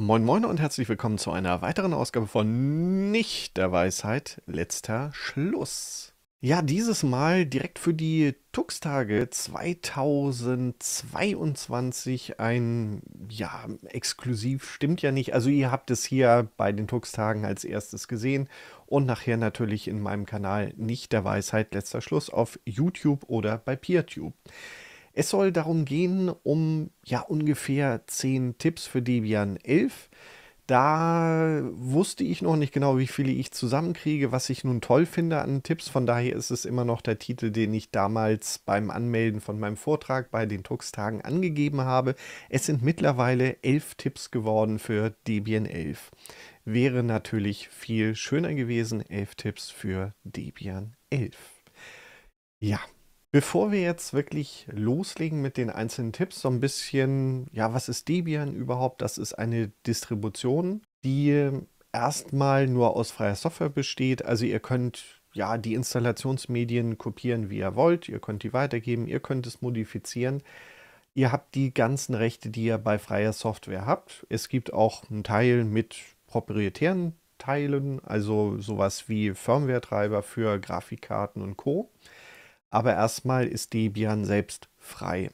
Moin Moin und herzlich willkommen zu einer weiteren Ausgabe von Nicht der Weisheit, letzter Schluss. Ja, dieses Mal direkt für die Tuxtage 2022 ein, ja, exklusiv stimmt ja nicht. Also ihr habt es hier bei den Tuxtagen als erstes gesehen und nachher natürlich in meinem Kanal Nicht der Weisheit, letzter Schluss auf YouTube oder bei PeerTube. Es soll darum gehen, um ja ungefähr 10 Tipps für Debian 11. Da wusste ich noch nicht genau, wie viele ich zusammenkriege, was ich nun toll finde an Tipps. Von daher ist es immer noch der Titel, den ich damals beim Anmelden von meinem Vortrag bei den Tux-Tagen angegeben habe. Es sind mittlerweile 11 Tipps geworden für Debian 11. Wäre natürlich viel schöner gewesen, 11 Tipps für Debian 11. Ja, Bevor wir jetzt wirklich loslegen mit den einzelnen Tipps, so ein bisschen, ja, was ist Debian überhaupt? Das ist eine Distribution, die erstmal nur aus freier Software besteht. Also ihr könnt ja die Installationsmedien kopieren, wie ihr wollt. Ihr könnt die weitergeben, ihr könnt es modifizieren. Ihr habt die ganzen Rechte, die ihr bei freier Software habt. Es gibt auch einen Teil mit proprietären Teilen, also sowas wie Firmware-Treiber für Grafikkarten und Co aber erstmal ist Debian selbst frei.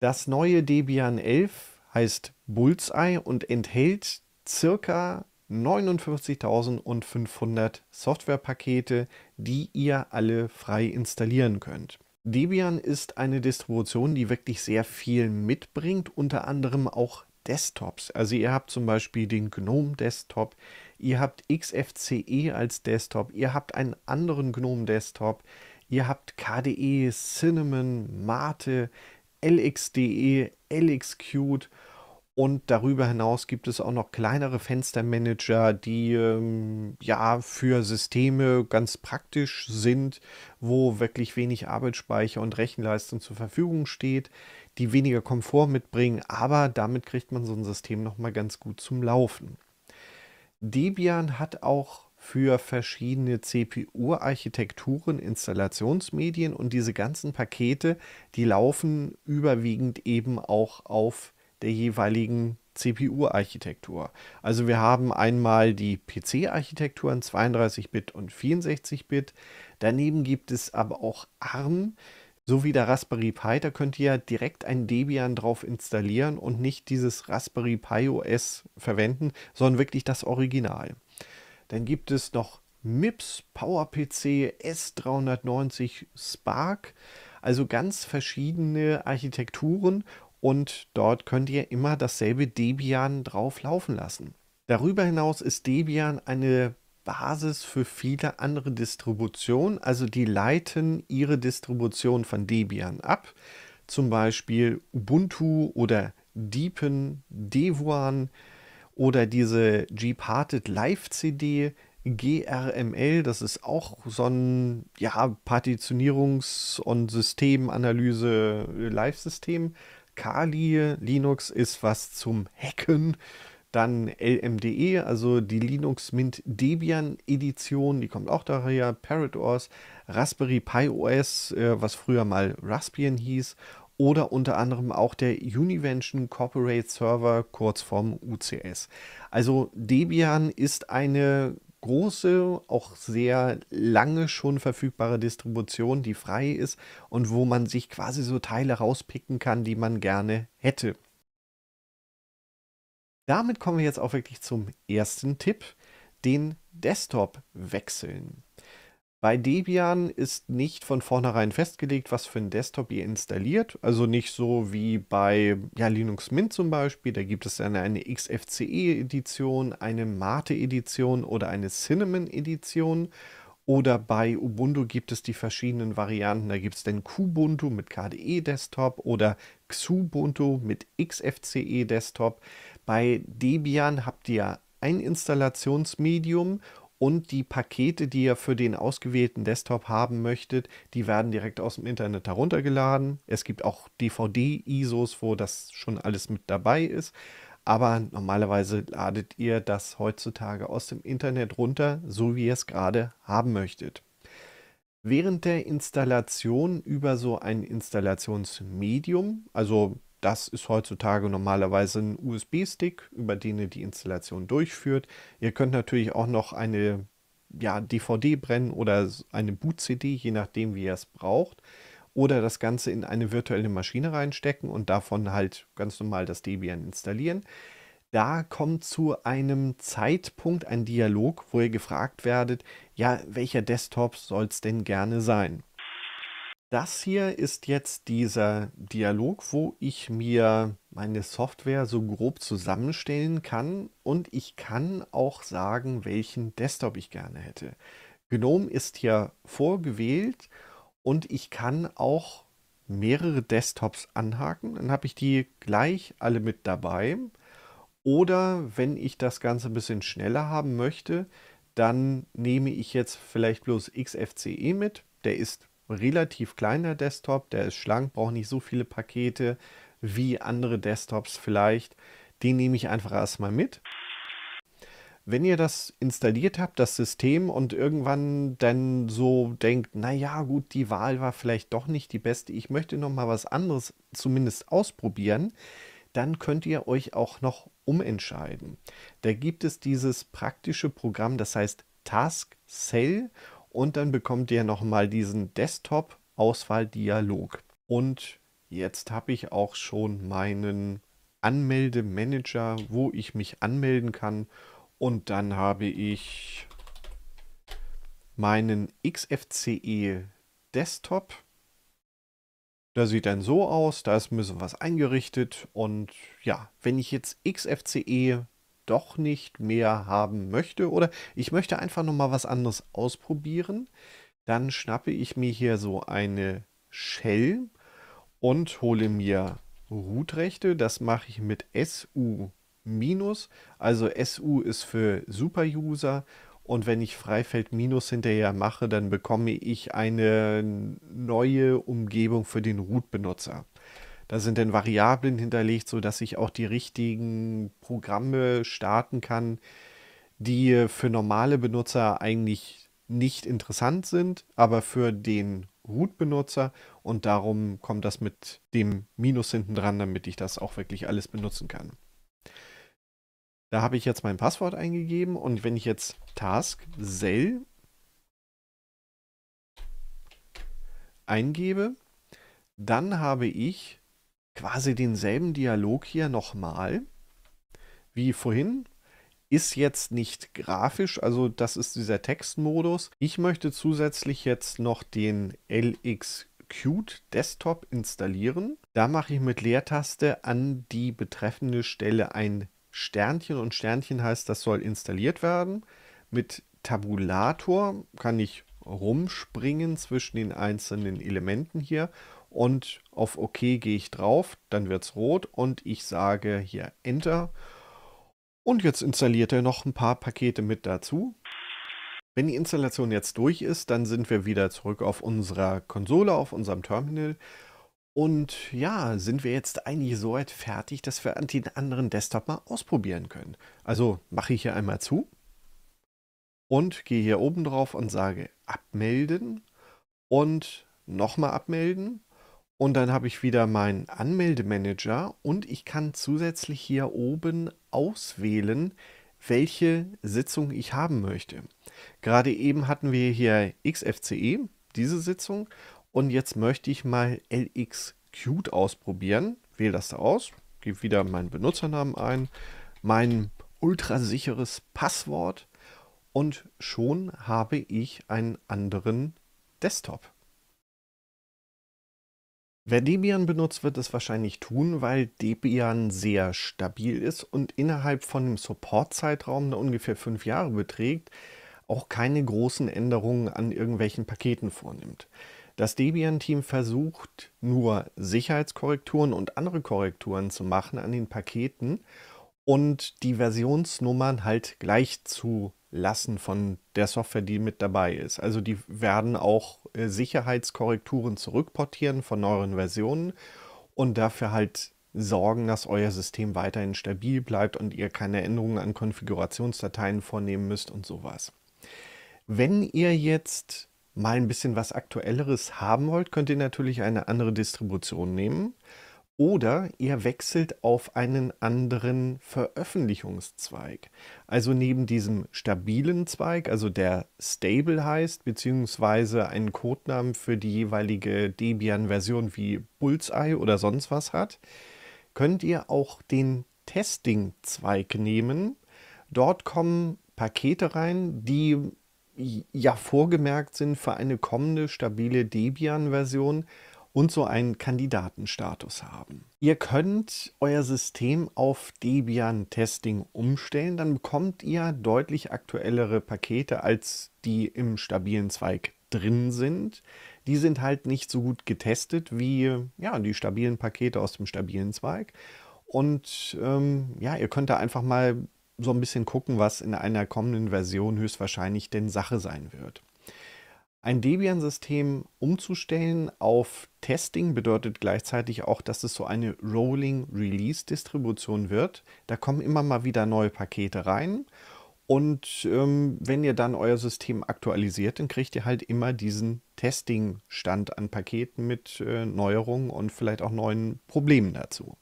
Das neue Debian 11 heißt Bullseye und enthält circa 59.500 Softwarepakete, die ihr alle frei installieren könnt. Debian ist eine Distribution, die wirklich sehr viel mitbringt, unter anderem auch Desktops. Also ihr habt zum Beispiel den GNOME Desktop, ihr habt XFCE als Desktop, ihr habt einen anderen GNOME Desktop, Ihr habt KDE, Cinnamon, Mate, LXDE, LXQt und darüber hinaus gibt es auch noch kleinere Fenstermanager, die ähm, ja für Systeme ganz praktisch sind, wo wirklich wenig Arbeitsspeicher und Rechenleistung zur Verfügung steht, die weniger Komfort mitbringen, aber damit kriegt man so ein System noch mal ganz gut zum Laufen. Debian hat auch für verschiedene CPU-Architekturen, Installationsmedien und diese ganzen Pakete, die laufen überwiegend eben auch auf der jeweiligen CPU-Architektur. Also wir haben einmal die PC-Architekturen 32-Bit und 64-Bit. Daneben gibt es aber auch ARM, so wie der Raspberry Pi. Da könnt ihr direkt ein Debian drauf installieren und nicht dieses Raspberry Pi OS verwenden, sondern wirklich das Original. Dann gibt es noch MIPS, PowerPC, S390, Spark. Also ganz verschiedene Architekturen und dort könnt ihr immer dasselbe Debian drauf laufen lassen. Darüber hinaus ist Debian eine Basis für viele andere Distributionen, also die leiten ihre Distribution von Debian ab, zum Beispiel Ubuntu oder Deepen, Devuan, oder diese G-Parted Live-CD GRML, das ist auch so ein ja, Partitionierungs- und Systemanalyse äh, Live-System. Kali Linux ist was zum Hacken. Dann LMDE, also die Linux Mint Debian Edition, die kommt auch daher. Parrot OS, Raspberry Pi OS, äh, was früher mal Raspbian hieß oder unter anderem auch der Univention Corporate Server, kurz vorm UCS. Also Debian ist eine große, auch sehr lange schon verfügbare Distribution, die frei ist und wo man sich quasi so Teile rauspicken kann, die man gerne hätte. Damit kommen wir jetzt auch wirklich zum ersten Tipp, den Desktop wechseln. Bei Debian ist nicht von vornherein festgelegt, was für ein Desktop ihr installiert. Also nicht so wie bei ja, Linux Mint zum Beispiel. Da gibt es dann eine XFCE-Edition, eine Mate-Edition oder eine Cinnamon-Edition. Oder bei Ubuntu gibt es die verschiedenen Varianten. Da gibt es dann Kubuntu mit KDE Desktop oder Xubuntu mit XFCE Desktop. Bei Debian habt ihr ein Installationsmedium und die Pakete, die ihr für den ausgewählten Desktop haben möchtet, die werden direkt aus dem Internet heruntergeladen. Es gibt auch DVD-ISOs, wo das schon alles mit dabei ist. Aber normalerweise ladet ihr das heutzutage aus dem Internet runter, so wie ihr es gerade haben möchtet. Während der Installation über so ein Installationsmedium, also das ist heutzutage normalerweise ein USB-Stick, über den ihr die Installation durchführt. Ihr könnt natürlich auch noch eine ja, DVD brennen oder eine Boot-CD, je nachdem, wie ihr es braucht. Oder das Ganze in eine virtuelle Maschine reinstecken und davon halt ganz normal das Debian installieren. Da kommt zu einem Zeitpunkt ein Dialog, wo ihr gefragt werdet, ja, welcher Desktop soll es denn gerne sein? Das hier ist jetzt dieser Dialog, wo ich mir meine Software so grob zusammenstellen kann und ich kann auch sagen, welchen Desktop ich gerne hätte. GNOME ist hier vorgewählt und ich kann auch mehrere Desktops anhaken. Dann habe ich die gleich alle mit dabei. Oder wenn ich das Ganze ein bisschen schneller haben möchte, dann nehme ich jetzt vielleicht bloß XFCE mit. Der ist relativ kleiner Desktop, der ist schlank, braucht nicht so viele Pakete wie andere Desktops vielleicht. Den nehme ich einfach erstmal mit. Wenn ihr das installiert habt, das System, und irgendwann dann so denkt, naja gut, die Wahl war vielleicht doch nicht die beste, ich möchte nochmal was anderes zumindest ausprobieren, dann könnt ihr euch auch noch umentscheiden. Da gibt es dieses praktische Programm, das heißt Task Cell und dann bekommt ihr nochmal diesen Desktop-Auswahl-Dialog. Und jetzt habe ich auch schon meinen Anmeldemanager, wo ich mich anmelden kann. Und dann habe ich meinen XFCE Desktop. Da sieht dann so aus, da ist ein bisschen was eingerichtet und ja, wenn ich jetzt XFCE doch nicht mehr haben möchte oder ich möchte einfach noch mal was anderes ausprobieren, dann schnappe ich mir hier so eine Shell und hole mir Root-Rechte. Das mache ich mit SU-, minus. also SU ist für Super-User und wenn ich Freifeld Minus hinterher mache, dann bekomme ich eine neue Umgebung für den Root-Benutzer. Da sind dann Variablen hinterlegt, sodass ich auch die richtigen Programme starten kann, die für normale Benutzer eigentlich nicht interessant sind, aber für den Root-Benutzer und darum kommt das mit dem Minus hinten dran, damit ich das auch wirklich alles benutzen kann. Da habe ich jetzt mein Passwort eingegeben und wenn ich jetzt Task Cell eingebe, dann habe ich quasi denselben Dialog hier nochmal wie vorhin. Ist jetzt nicht grafisch, also das ist dieser Textmodus. Ich möchte zusätzlich jetzt noch den LX Qt Desktop installieren. Da mache ich mit Leertaste an die betreffende Stelle ein Sternchen und Sternchen heißt, das soll installiert werden. Mit Tabulator kann ich rumspringen zwischen den einzelnen Elementen hier und auf OK gehe ich drauf, dann wird es rot und ich sage hier Enter. Und jetzt installiert er noch ein paar Pakete mit dazu. Wenn die Installation jetzt durch ist, dann sind wir wieder zurück auf unserer Konsole, auf unserem Terminal. Und ja, sind wir jetzt eigentlich so weit fertig, dass wir den anderen Desktop mal ausprobieren können. Also mache ich hier einmal zu und gehe hier oben drauf und sage abmelden und nochmal abmelden und dann habe ich wieder meinen Anmeldemanager und ich kann zusätzlich hier oben auswählen, welche Sitzung ich haben möchte. Gerade eben hatten wir hier XFCE, diese Sitzung. Und jetzt möchte ich mal LXQt ausprobieren. Wähle das da aus, gebe wieder meinen Benutzernamen ein, mein ultrasicheres Passwort und schon habe ich einen anderen Desktop. Wer Debian benutzt, wird es wahrscheinlich tun, weil Debian sehr stabil ist und innerhalb von dem Support-Zeitraum, der ungefähr fünf Jahre beträgt, auch keine großen Änderungen an irgendwelchen Paketen vornimmt. Das Debian-Team versucht nur Sicherheitskorrekturen und andere Korrekturen zu machen an den Paketen und die Versionsnummern halt gleich zu lassen von der Software, die mit dabei ist. Also die werden auch äh, Sicherheitskorrekturen zurückportieren von neueren Versionen und dafür halt sorgen, dass euer System weiterhin stabil bleibt und ihr keine Änderungen an Konfigurationsdateien vornehmen müsst und sowas. Wenn ihr jetzt mal ein bisschen was Aktuelleres haben wollt, könnt ihr natürlich eine andere Distribution nehmen oder ihr wechselt auf einen anderen Veröffentlichungszweig. Also neben diesem stabilen Zweig, also der Stable heißt, beziehungsweise einen Codenamen für die jeweilige Debian-Version wie Bullseye oder sonst was hat, könnt ihr auch den Testing-Zweig nehmen. Dort kommen Pakete rein, die ja vorgemerkt sind für eine kommende stabile Debian-Version, und so einen Kandidatenstatus haben. Ihr könnt euer System auf Debian Testing umstellen, dann bekommt ihr deutlich aktuellere Pakete als die im stabilen Zweig drin sind. Die sind halt nicht so gut getestet wie ja, die stabilen Pakete aus dem stabilen Zweig. Und ähm, ja, ihr könnt da einfach mal so ein bisschen gucken, was in einer kommenden Version höchstwahrscheinlich denn Sache sein wird. Ein Debian-System umzustellen auf Testing bedeutet gleichzeitig auch, dass es so eine Rolling Release-Distribution wird. Da kommen immer mal wieder neue Pakete rein. Und ähm, wenn ihr dann euer System aktualisiert, dann kriegt ihr halt immer diesen Testing-Stand an Paketen mit äh, Neuerungen und vielleicht auch neuen Problemen dazu.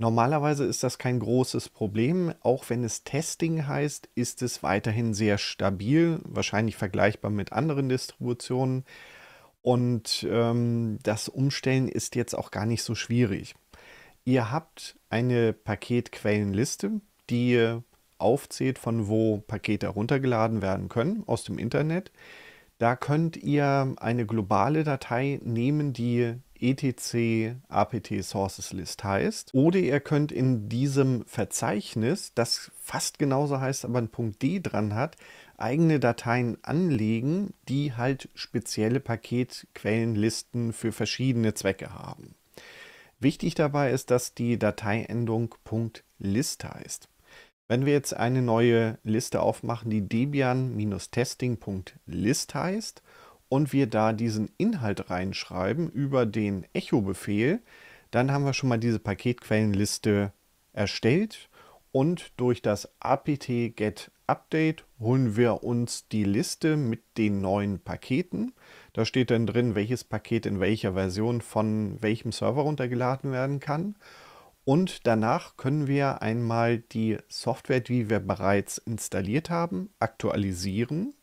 Normalerweise ist das kein großes Problem. Auch wenn es Testing heißt, ist es weiterhin sehr stabil, wahrscheinlich vergleichbar mit anderen Distributionen. Und ähm, das Umstellen ist jetzt auch gar nicht so schwierig. Ihr habt eine Paketquellenliste, die aufzählt, von wo Pakete heruntergeladen werden können aus dem Internet. Da könnt ihr eine globale Datei nehmen, die etc apt sources list heißt. Oder ihr könnt in diesem Verzeichnis, das fast genauso heißt, aber ein Punkt D dran hat, eigene Dateien anlegen, die halt spezielle Paketquellenlisten für verschiedene Zwecke haben. Wichtig dabei ist, dass die Dateiendung .list heißt. Wenn wir jetzt eine neue Liste aufmachen, die debian-testing.list heißt und wir da diesen Inhalt reinschreiben über den Echo-Befehl, dann haben wir schon mal diese Paketquellenliste erstellt und durch das apt get update holen wir uns die Liste mit den neuen Paketen. Da steht dann drin, welches Paket in welcher Version von welchem Server runtergeladen werden kann. Und danach können wir einmal die Software, die wir bereits installiert haben, aktualisieren.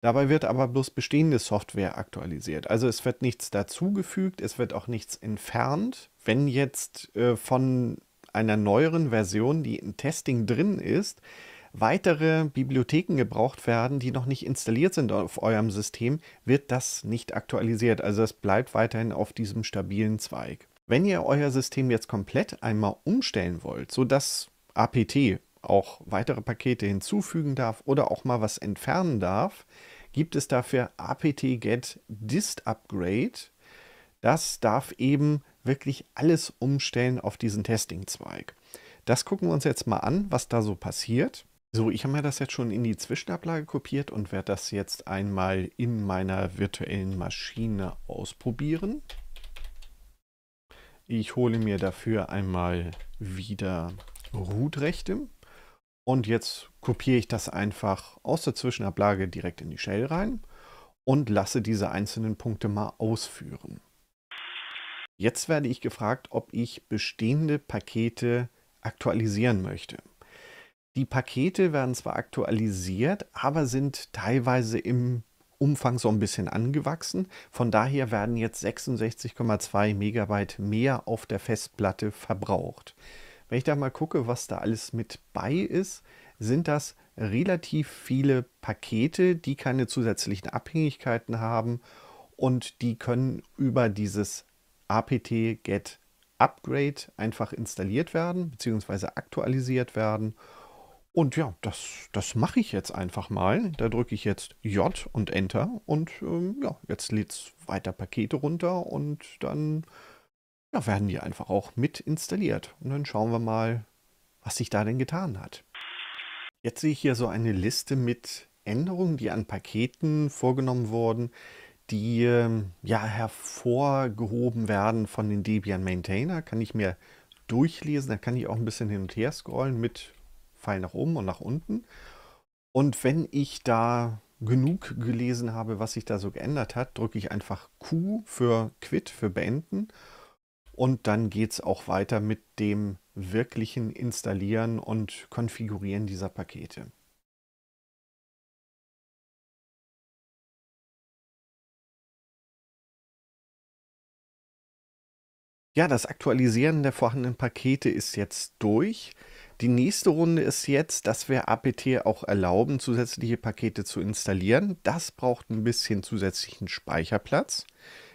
Dabei wird aber bloß bestehende Software aktualisiert. Also es wird nichts dazugefügt, es wird auch nichts entfernt. Wenn jetzt äh, von einer neueren Version, die in Testing drin ist, weitere Bibliotheken gebraucht werden, die noch nicht installiert sind auf eurem System, wird das nicht aktualisiert. Also es bleibt weiterhin auf diesem stabilen Zweig. Wenn ihr euer System jetzt komplett einmal umstellen wollt, sodass APT auch weitere Pakete hinzufügen darf oder auch mal was entfernen darf, gibt es dafür apt-get dist upgrade. Das darf eben wirklich alles umstellen auf diesen Testing-Zweig. Das gucken wir uns jetzt mal an, was da so passiert. So, ich habe mir das jetzt schon in die Zwischenablage kopiert und werde das jetzt einmal in meiner virtuellen Maschine ausprobieren. Ich hole mir dafür einmal wieder Root-Rechte. Und jetzt kopiere ich das einfach aus der Zwischenablage direkt in die Shell rein und lasse diese einzelnen Punkte mal ausführen. Jetzt werde ich gefragt, ob ich bestehende Pakete aktualisieren möchte. Die Pakete werden zwar aktualisiert, aber sind teilweise im Umfang so ein bisschen angewachsen. Von daher werden jetzt 66,2 Megabyte mehr auf der Festplatte verbraucht. Wenn ich da mal gucke, was da alles mit bei ist, sind das relativ viele Pakete, die keine zusätzlichen Abhängigkeiten haben und die können über dieses apt-get Upgrade einfach installiert werden bzw. aktualisiert werden und ja, das, das mache ich jetzt einfach mal. Da drücke ich jetzt J und Enter und ähm, ja, jetzt lädt es weiter Pakete runter und dann ja, werden die einfach auch mit installiert. Und dann schauen wir mal, was sich da denn getan hat. Jetzt sehe ich hier so eine Liste mit Änderungen, die an Paketen vorgenommen wurden, die ähm, ja hervorgehoben werden von den Debian Maintainer. Kann ich mir durchlesen, da kann ich auch ein bisschen hin und her scrollen mit Pfeil nach oben und nach unten. Und wenn ich da genug gelesen habe, was sich da so geändert hat, drücke ich einfach Q für Quit, für Beenden. Und dann geht es auch weiter mit dem wirklichen Installieren und Konfigurieren dieser Pakete. Ja, das Aktualisieren der vorhandenen Pakete ist jetzt durch. Die nächste Runde ist jetzt, dass wir APT auch erlauben, zusätzliche Pakete zu installieren. Das braucht ein bisschen zusätzlichen Speicherplatz,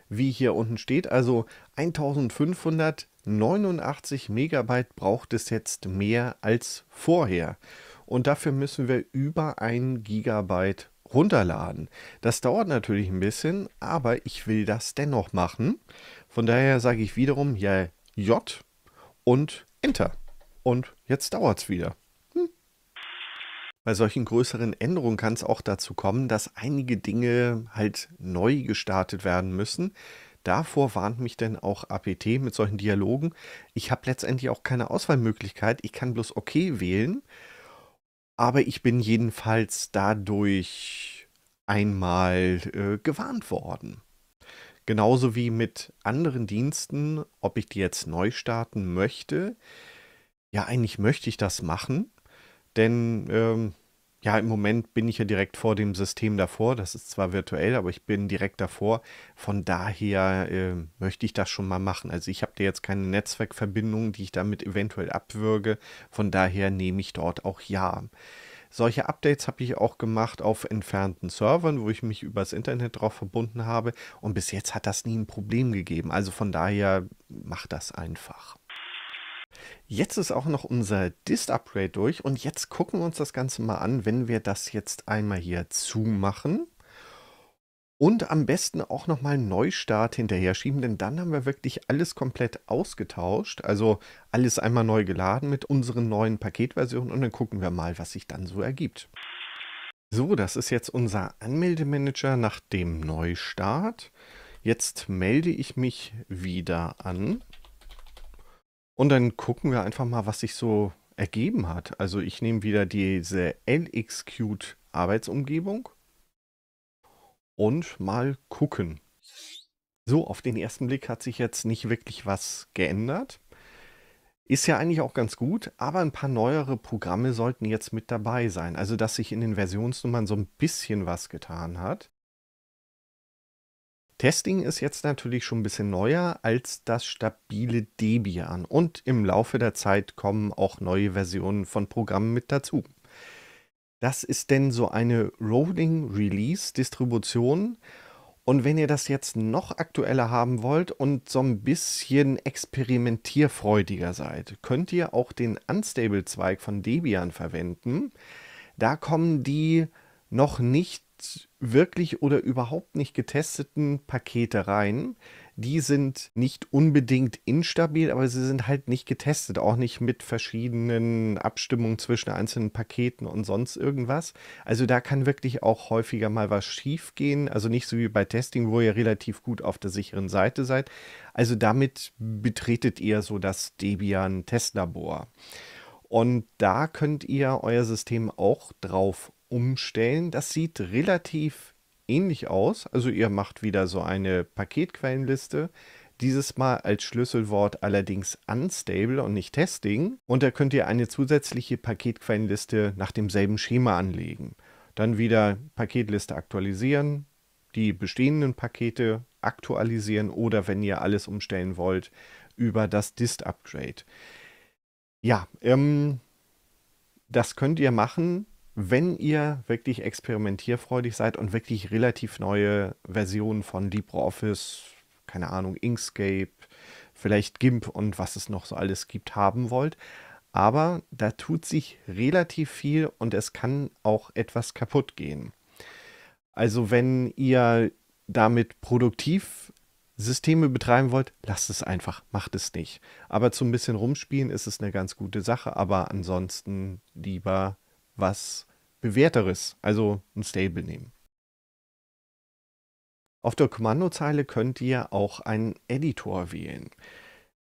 wie hier unten steht. Also 1589 Megabyte braucht es jetzt mehr als vorher. Und dafür müssen wir über 1 Gigabyte runterladen. Das dauert natürlich ein bisschen, aber ich will das dennoch machen. Von daher sage ich wiederum ja J und Enter. Und jetzt dauert es wieder. Hm. Bei solchen größeren Änderungen kann es auch dazu kommen, dass einige Dinge halt neu gestartet werden müssen. Davor warnt mich denn auch APT mit solchen Dialogen. Ich habe letztendlich auch keine Auswahlmöglichkeit. Ich kann bloß OK wählen. Aber ich bin jedenfalls dadurch einmal äh, gewarnt worden. Genauso wie mit anderen Diensten, ob ich die jetzt neu starten möchte ja, eigentlich möchte ich das machen, denn ähm, ja, im Moment bin ich ja direkt vor dem System davor. Das ist zwar virtuell, aber ich bin direkt davor. Von daher äh, möchte ich das schon mal machen. Also ich habe da jetzt keine Netzwerkverbindung, die ich damit eventuell abwürge. Von daher nehme ich dort auch Ja. Solche Updates habe ich auch gemacht auf entfernten Servern, wo ich mich übers Internet drauf verbunden habe. Und bis jetzt hat das nie ein Problem gegeben. Also von daher, mach das einfach. Jetzt ist auch noch unser Dist-Upgrade durch und jetzt gucken wir uns das Ganze mal an, wenn wir das jetzt einmal hier zumachen. Und am besten auch nochmal Neustart hinterher schieben, denn dann haben wir wirklich alles komplett ausgetauscht. Also alles einmal neu geladen mit unseren neuen Paketversionen und dann gucken wir mal, was sich dann so ergibt. So, das ist jetzt unser Anmeldemanager nach dem Neustart. Jetzt melde ich mich wieder an und dann gucken wir einfach mal, was sich so ergeben hat. Also ich nehme wieder diese LXQt Arbeitsumgebung und mal gucken. So, auf den ersten Blick hat sich jetzt nicht wirklich was geändert. Ist ja eigentlich auch ganz gut, aber ein paar neuere Programme sollten jetzt mit dabei sein. Also, dass sich in den Versionsnummern so ein bisschen was getan hat. Testing ist jetzt natürlich schon ein bisschen neuer als das stabile Debian und im Laufe der Zeit kommen auch neue Versionen von Programmen mit dazu. Das ist denn so eine Rolling Release Distribution und wenn ihr das jetzt noch aktueller haben wollt und so ein bisschen experimentierfreudiger seid, könnt ihr auch den Unstable-Zweig von Debian verwenden. Da kommen die noch nicht nicht wirklich oder überhaupt nicht getesteten Pakete rein. Die sind nicht unbedingt instabil, aber sie sind halt nicht getestet, auch nicht mit verschiedenen Abstimmungen zwischen einzelnen Paketen und sonst irgendwas. Also da kann wirklich auch häufiger mal was schief gehen. Also nicht so wie bei Testing, wo ihr relativ gut auf der sicheren Seite seid. Also damit betretet ihr so das Debian Testlabor. Und da könnt ihr euer System auch drauf umstellen. Das sieht relativ ähnlich aus. Also ihr macht wieder so eine Paketquellenliste. Dieses Mal als Schlüsselwort allerdings unstable und nicht testing. Und da könnt ihr eine zusätzliche Paketquellenliste nach demselben Schema anlegen. Dann wieder Paketliste aktualisieren, die bestehenden Pakete aktualisieren oder wenn ihr alles umstellen wollt, über das Dist-Upgrade. Ja, ähm, das könnt ihr machen wenn ihr wirklich experimentierfreudig seid und wirklich relativ neue Versionen von LibreOffice, keine Ahnung, Inkscape, vielleicht GIMP und was es noch so alles gibt, haben wollt. Aber da tut sich relativ viel und es kann auch etwas kaputt gehen. Also wenn ihr damit produktiv Systeme betreiben wollt, lasst es einfach, macht es nicht. Aber zu ein bisschen rumspielen ist es eine ganz gute Sache, aber ansonsten lieber was bewährteres, also ein Stable nehmen. Auf der Kommandozeile könnt ihr auch einen Editor wählen.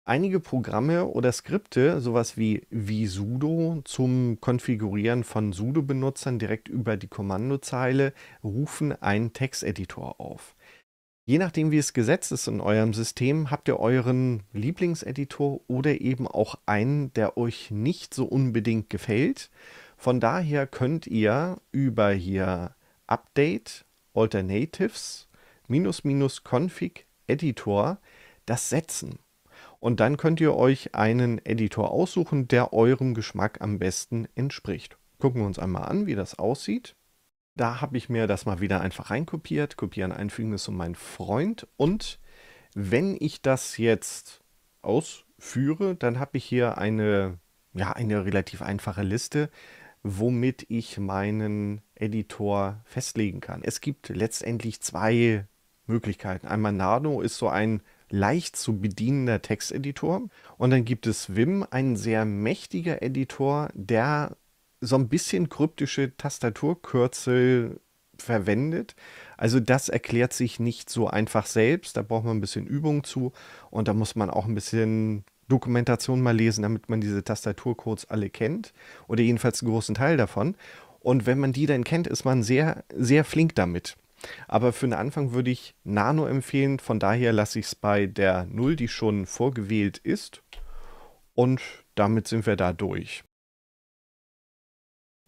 Einige Programme oder Skripte, sowas wie visudo zum Konfigurieren von sudo-Benutzern direkt über die Kommandozeile, rufen einen Texteditor auf. Je nachdem, wie es gesetzt ist in eurem System, habt ihr euren Lieblingseditor oder eben auch einen, der euch nicht so unbedingt gefällt. Von daher könnt ihr über hier Update Alternatives minus minus Config Editor das setzen. Und dann könnt ihr euch einen Editor aussuchen, der eurem Geschmack am besten entspricht. Gucken wir uns einmal an, wie das aussieht. Da habe ich mir das mal wieder einfach reinkopiert. Kopieren, einfügen ist so mein Freund. Und wenn ich das jetzt ausführe, dann habe ich hier eine, ja, eine relativ einfache Liste womit ich meinen Editor festlegen kann. Es gibt letztendlich zwei Möglichkeiten. Einmal Nano ist so ein leicht zu bedienender Texteditor und dann gibt es Vim, ein sehr mächtiger Editor, der so ein bisschen kryptische Tastaturkürzel verwendet. Also das erklärt sich nicht so einfach selbst, da braucht man ein bisschen Übung zu und da muss man auch ein bisschen Dokumentation mal lesen, damit man diese Tastaturcodes alle kennt oder jedenfalls einen großen Teil davon. Und wenn man die dann kennt, ist man sehr, sehr flink damit. Aber für den Anfang würde ich Nano empfehlen. Von daher lasse ich es bei der 0, die schon vorgewählt ist. Und damit sind wir da durch.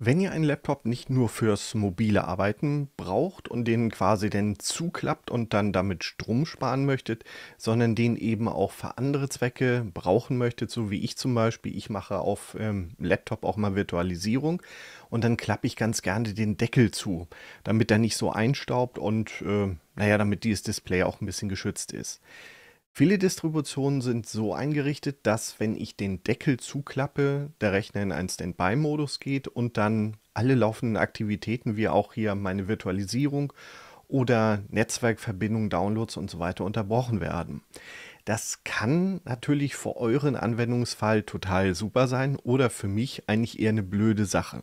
Wenn ihr einen Laptop nicht nur fürs mobile Arbeiten braucht und den quasi denn zuklappt und dann damit Strom sparen möchtet, sondern den eben auch für andere Zwecke brauchen möchtet, so wie ich zum Beispiel, ich mache auf ähm, Laptop auch mal Virtualisierung und dann klappe ich ganz gerne den Deckel zu, damit er nicht so einstaubt und äh, naja, damit dieses Display auch ein bisschen geschützt ist. Viele Distributionen sind so eingerichtet, dass wenn ich den Deckel zuklappe, der Rechner in einen Standby-Modus geht und dann alle laufenden Aktivitäten, wie auch hier meine Virtualisierung oder Netzwerkverbindungen, Downloads und so weiter unterbrochen werden. Das kann natürlich für euren Anwendungsfall total super sein oder für mich eigentlich eher eine blöde Sache.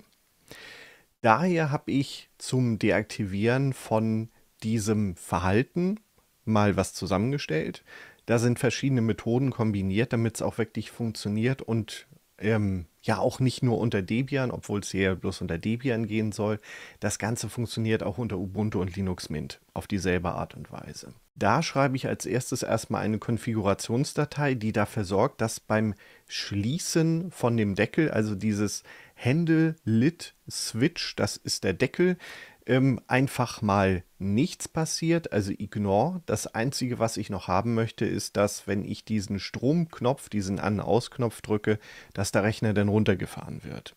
Daher habe ich zum Deaktivieren von diesem Verhalten mal was zusammengestellt. Da sind verschiedene Methoden kombiniert, damit es auch wirklich funktioniert und ähm, ja auch nicht nur unter Debian, obwohl es hier bloß unter Debian gehen soll. Das Ganze funktioniert auch unter Ubuntu und Linux Mint auf dieselbe Art und Weise. Da schreibe ich als erstes erstmal eine Konfigurationsdatei, die dafür sorgt, dass beim Schließen von dem Deckel, also dieses Handle Lit Switch, das ist der Deckel, ähm, einfach mal nichts passiert, also ignore. Das Einzige, was ich noch haben möchte, ist, dass wenn ich diesen Stromknopf, diesen An-Aus-Knopf drücke, dass der Rechner dann runtergefahren wird.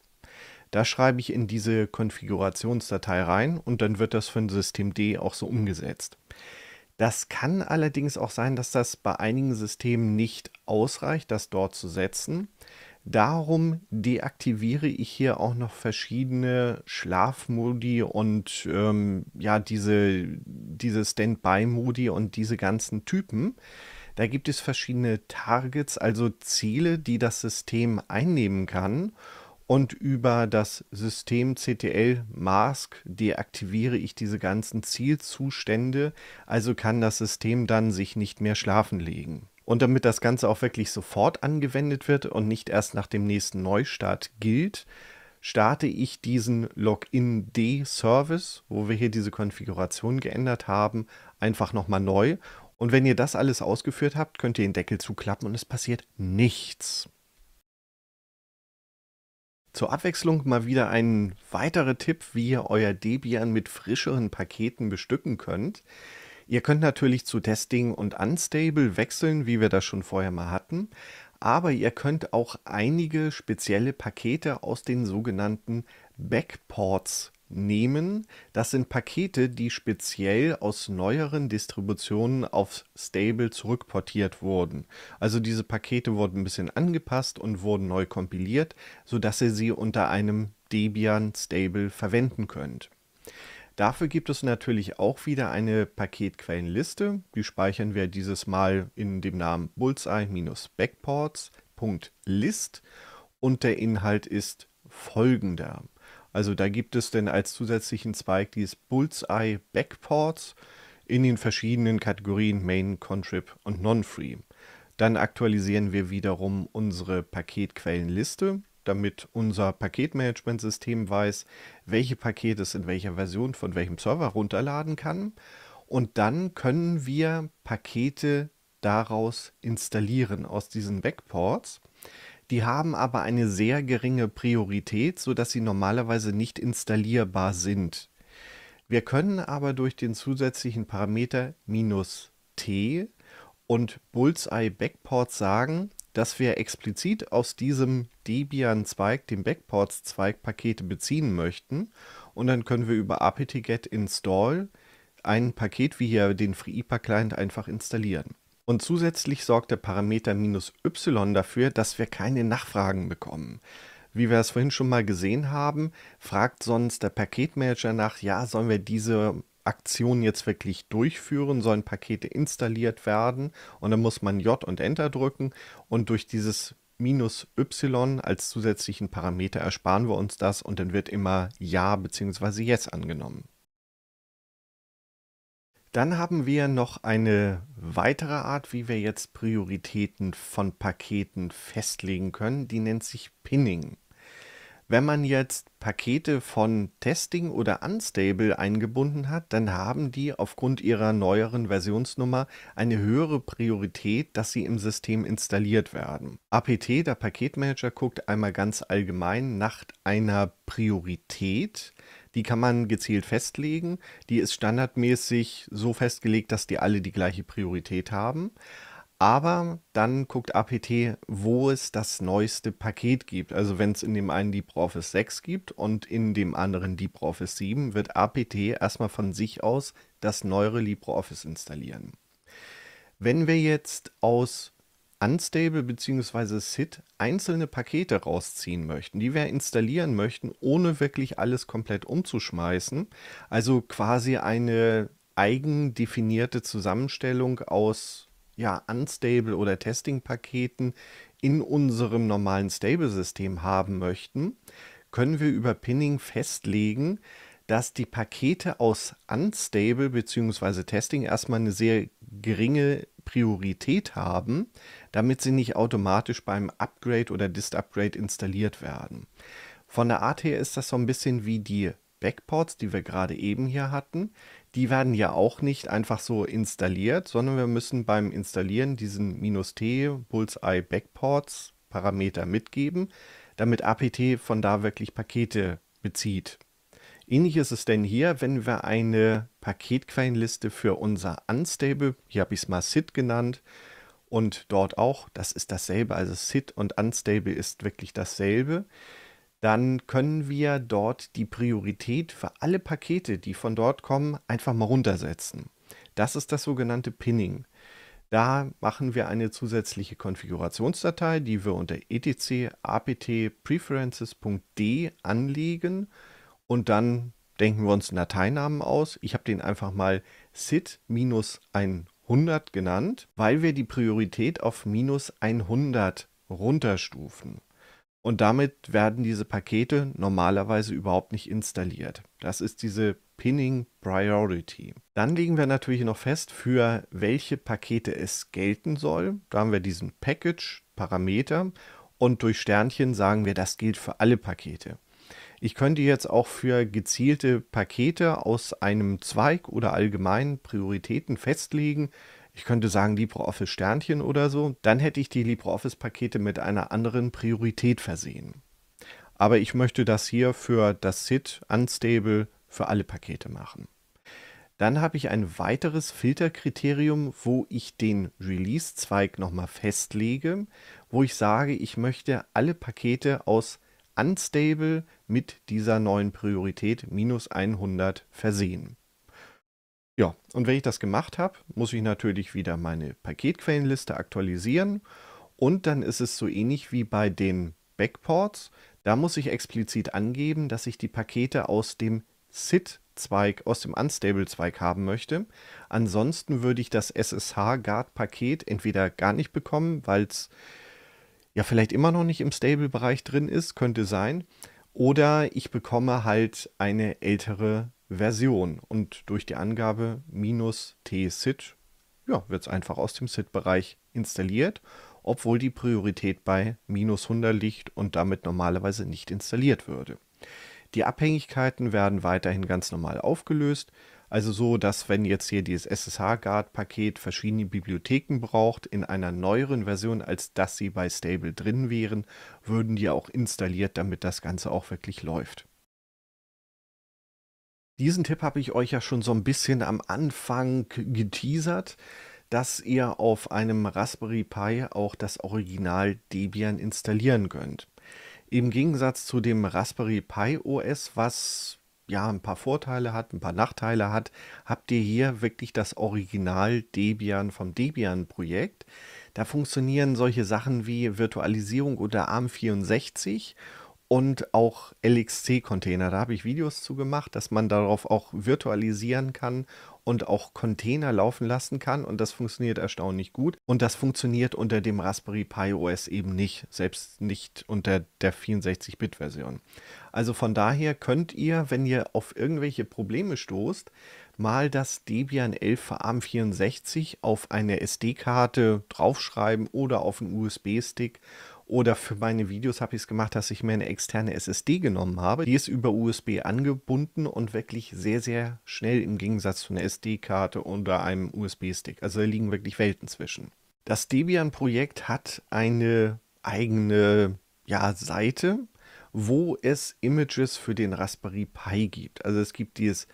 Das schreibe ich in diese Konfigurationsdatei rein und dann wird das von Systemd auch so umgesetzt. Das kann allerdings auch sein, dass das bei einigen Systemen nicht ausreicht, das dort zu setzen. Darum deaktiviere ich hier auch noch verschiedene Schlafmodi und ähm, ja, diese, diese Standby-Modi und diese ganzen Typen. Da gibt es verschiedene Targets, also Ziele, die das System einnehmen kann. Und über das System CTL Mask deaktiviere ich diese ganzen Zielzustände, also kann das System dann sich nicht mehr schlafen legen. Und damit das Ganze auch wirklich sofort angewendet wird und nicht erst nach dem nächsten Neustart gilt, starte ich diesen Login-D-Service, wo wir hier diese Konfiguration geändert haben, einfach nochmal neu. Und wenn ihr das alles ausgeführt habt, könnt ihr den Deckel zuklappen und es passiert nichts. Zur Abwechslung mal wieder ein weiterer Tipp, wie ihr euer Debian mit frischeren Paketen bestücken könnt. Ihr könnt natürlich zu Testing und Unstable wechseln, wie wir das schon vorher mal hatten, aber ihr könnt auch einige spezielle Pakete aus den sogenannten Backports nehmen. Das sind Pakete, die speziell aus neueren Distributionen auf Stable zurückportiert wurden. Also diese Pakete wurden ein bisschen angepasst und wurden neu kompiliert, sodass ihr sie unter einem Debian Stable verwenden könnt. Dafür gibt es natürlich auch wieder eine Paketquellenliste. Die speichern wir dieses Mal in dem Namen bullseye-backports.list und der Inhalt ist folgender. Also da gibt es denn als zusätzlichen Zweig dieses Bullseye Backports in den verschiedenen Kategorien Main, Contrib und Non-Free. Dann aktualisieren wir wiederum unsere Paketquellenliste damit unser Paketmanagementsystem weiß, welche Pakete es in welcher Version von welchem Server runterladen kann. Und dann können wir Pakete daraus installieren aus diesen Backports. Die haben aber eine sehr geringe Priorität, sodass sie normalerweise nicht installierbar sind. Wir können aber durch den zusätzlichen Parameter minus t und Bullseye Backport sagen, dass wir explizit aus diesem Debian-Zweig, dem Backports-Zweig, Pakete beziehen möchten. Und dann können wir über apt-get install ein Paket wie hier den FreeIPA-Client einfach installieren. Und zusätzlich sorgt der Parameter "-y" dafür, dass wir keine Nachfragen bekommen. Wie wir es vorhin schon mal gesehen haben, fragt sonst der Paketmanager nach, ja, sollen wir diese Aktion jetzt wirklich durchführen, sollen Pakete installiert werden und dann muss man J und Enter drücken und durch dieses minus Y als zusätzlichen Parameter ersparen wir uns das und dann wird immer Ja bzw. Yes angenommen. Dann haben wir noch eine weitere Art, wie wir jetzt Prioritäten von Paketen festlegen können. Die nennt sich Pinning. Wenn man jetzt Pakete von Testing oder Unstable eingebunden hat, dann haben die aufgrund ihrer neueren Versionsnummer eine höhere Priorität, dass sie im System installiert werden. APT, der Paketmanager, guckt einmal ganz allgemein nach einer Priorität. Die kann man gezielt festlegen. Die ist standardmäßig so festgelegt, dass die alle die gleiche Priorität haben. Aber dann guckt APT, wo es das neueste Paket gibt. Also wenn es in dem einen LibreOffice 6 gibt und in dem anderen LibreOffice 7, wird APT erstmal von sich aus das neuere LibreOffice installieren. Wenn wir jetzt aus Unstable bzw. SIT einzelne Pakete rausziehen möchten, die wir installieren möchten, ohne wirklich alles komplett umzuschmeißen, also quasi eine eigendefinierte Zusammenstellung aus ja, Unstable oder Testing-Paketen in unserem normalen Stable-System haben möchten, können wir über Pinning festlegen, dass die Pakete aus Unstable bzw. Testing erstmal eine sehr geringe Priorität haben, damit sie nicht automatisch beim Upgrade oder Dist-Upgrade installiert werden. Von der Art her ist das so ein bisschen wie die Backports, die wir gerade eben hier hatten die werden ja auch nicht einfach so installiert, sondern wir müssen beim Installieren diesen "-t Bullseye Backports Parameter mitgeben, damit apt von da wirklich Pakete bezieht. Ähnlich ist es denn hier, wenn wir eine Paketquellenliste für unser Unstable, hier habe ich es mal SID genannt, und dort auch, das ist dasselbe, also SID und Unstable ist wirklich dasselbe dann können wir dort die Priorität für alle Pakete, die von dort kommen, einfach mal runtersetzen. Das ist das sogenannte Pinning. Da machen wir eine zusätzliche Konfigurationsdatei, die wir unter etc apt preferences.d anlegen und dann denken wir uns einen Dateinamen aus. Ich habe den einfach mal sit-100 genannt, weil wir die Priorität auf minus 100 runterstufen. Und damit werden diese Pakete normalerweise überhaupt nicht installiert. Das ist diese Pinning Priority. Dann legen wir natürlich noch fest, für welche Pakete es gelten soll. Da haben wir diesen Package Parameter und durch Sternchen sagen wir, das gilt für alle Pakete. Ich könnte jetzt auch für gezielte Pakete aus einem Zweig oder allgemeinen Prioritäten festlegen, ich könnte sagen LibreOffice Sternchen oder so, dann hätte ich die LibreOffice-Pakete mit einer anderen Priorität versehen. Aber ich möchte das hier für das SID Unstable für alle Pakete machen. Dann habe ich ein weiteres Filterkriterium, wo ich den Release-Zweig nochmal festlege, wo ich sage, ich möchte alle Pakete aus Unstable mit dieser neuen Priorität minus 100 versehen. Ja, und wenn ich das gemacht habe, muss ich natürlich wieder meine Paketquellenliste aktualisieren. Und dann ist es so ähnlich wie bei den Backports. Da muss ich explizit angeben, dass ich die Pakete aus dem SID-Zweig, aus dem Unstable-Zweig haben möchte. Ansonsten würde ich das SSH-Guard-Paket entweder gar nicht bekommen, weil es ja vielleicht immer noch nicht im Stable-Bereich drin ist, könnte sein. Oder ich bekomme halt eine ältere Version. Und durch die Angabe minus "-tsit" ja, wird es einfach aus dem sit bereich installiert, obwohl die Priorität bei minus 100 liegt und damit normalerweise nicht installiert würde. Die Abhängigkeiten werden weiterhin ganz normal aufgelöst, also so, dass wenn jetzt hier dieses SSH-Guard-Paket verschiedene Bibliotheken braucht, in einer neueren Version, als dass sie bei Stable drin wären, würden die auch installiert, damit das Ganze auch wirklich läuft. Diesen Tipp habe ich euch ja schon so ein bisschen am Anfang geteasert, dass ihr auf einem Raspberry Pi auch das Original Debian installieren könnt. Im Gegensatz zu dem Raspberry Pi OS, was ja ein paar Vorteile hat, ein paar Nachteile hat, habt ihr hier wirklich das Original Debian vom Debian-Projekt. Da funktionieren solche Sachen wie Virtualisierung oder ARM64 und auch LXC-Container. Da habe ich Videos zu gemacht, dass man darauf auch virtualisieren kann und auch Container laufen lassen kann. Und das funktioniert erstaunlich gut. Und das funktioniert unter dem Raspberry Pi OS eben nicht, selbst nicht unter der 64-Bit-Version. Also von daher könnt ihr, wenn ihr auf irgendwelche Probleme stoßt, mal das Debian 11 ARM64 auf eine SD-Karte draufschreiben oder auf einen USB-Stick oder für meine Videos habe ich es gemacht, dass ich mir eine externe SSD genommen habe. Die ist über USB angebunden und wirklich sehr, sehr schnell im Gegensatz zu einer SD-Karte oder einem USB-Stick. Also da liegen wirklich Welten zwischen. Das Debian-Projekt hat eine eigene ja, Seite, wo es Images für den Raspberry Pi gibt. Also es gibt dieses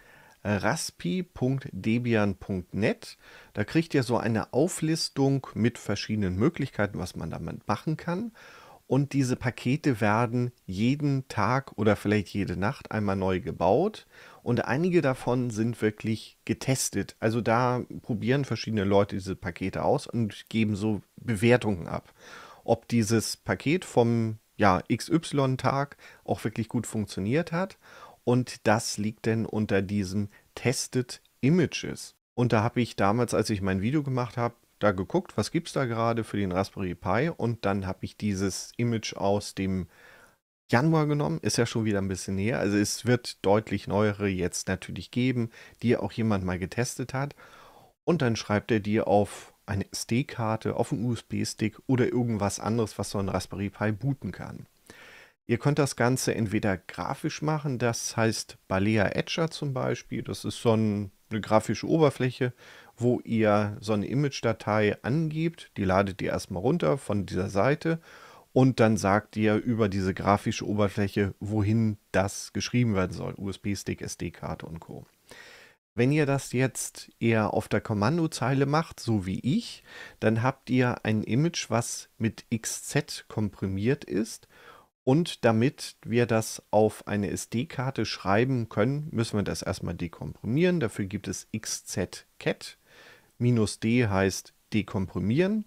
raspi.debian.net. Da kriegt ihr so eine Auflistung mit verschiedenen Möglichkeiten, was man damit machen kann. Und diese Pakete werden jeden Tag oder vielleicht jede Nacht einmal neu gebaut. Und einige davon sind wirklich getestet. Also da probieren verschiedene Leute diese Pakete aus und geben so Bewertungen ab. Ob dieses Paket vom ja, XY-Tag auch wirklich gut funktioniert hat. Und das liegt denn unter diesem Tested Images. Und da habe ich damals, als ich mein Video gemacht habe, da geguckt, was gibt es da gerade für den Raspberry Pi. Und dann habe ich dieses Image aus dem Januar genommen, ist ja schon wieder ein bisschen her. Also es wird deutlich neuere jetzt natürlich geben, die auch jemand mal getestet hat. Und dann schreibt er dir auf eine SD-Karte, auf einen USB-Stick oder irgendwas anderes, was so ein Raspberry Pi booten kann. Ihr könnt das Ganze entweder grafisch machen, das heißt Balea Etcher zum Beispiel. Das ist so eine grafische Oberfläche, wo ihr so eine Image-Datei angebt. Die ladet ihr erstmal runter von dieser Seite und dann sagt ihr über diese grafische Oberfläche, wohin das geschrieben werden soll. USB-Stick, SD-Karte und Co. Wenn ihr das jetzt eher auf der Kommandozeile macht, so wie ich, dann habt ihr ein Image, was mit XZ komprimiert ist und damit wir das auf eine SD-Karte schreiben können, müssen wir das erstmal dekomprimieren. Dafür gibt es xzcat. Minus D heißt dekomprimieren.